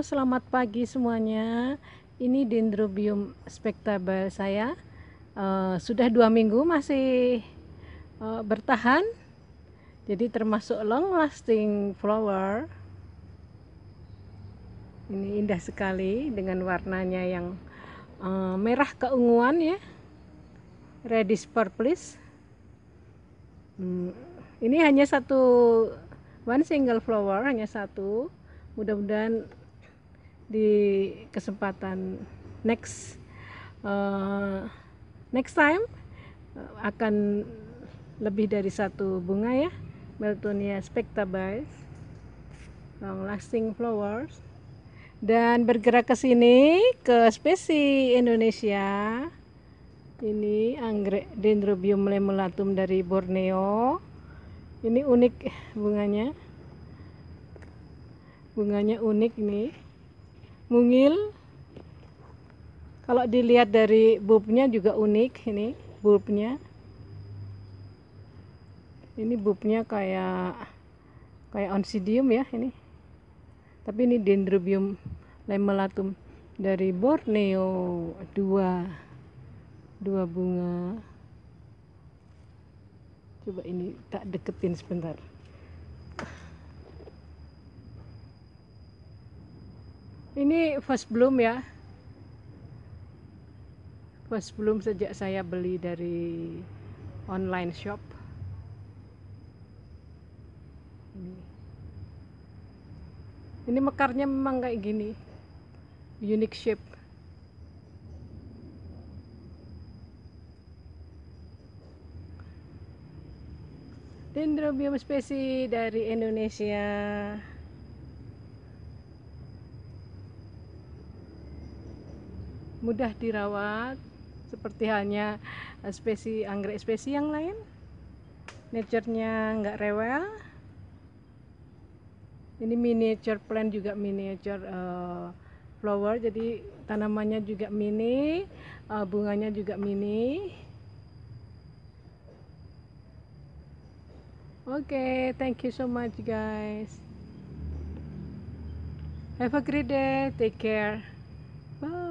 selamat pagi semuanya. Ini dendrobium spektabel saya. Uh, sudah dua minggu masih uh, bertahan. Jadi termasuk long lasting flower. Ini indah sekali dengan warnanya yang uh, merah keunguan ya. Reddish purplish. Hmm, ini hanya satu one single flower, hanya satu mudah-mudahan di kesempatan next uh, next time eh, akan lebih dari satu bunga ya Meltonia spectabilis long lasting flowers dan bergerak ke sini ke spesi Indonesia ini anggrek dendrobium lemulatum dari Borneo ini unik bunganya bunganya unik nih mungil kalau dilihat dari bulbnya juga unik ini bulbnya ini bulbnya kayak kayak oncidium ya ini tapi ini dendrobium lemelatum dari Borneo dua dua bunga coba ini tak deketin sebentar ini first bloom ya first bloom sejak saya beli dari online shop ini ini mekarnya memang kayak gini unique shape Dendrobium spesies dari Indonesia mudah dirawat seperti halnya eh, spesi anggrek spesi yang lain nature-nya nggak rewel ini miniature plant juga miniature uh, flower jadi tanamannya juga mini uh, bunganya juga mini oke okay, thank you so much guys have a great day take care bye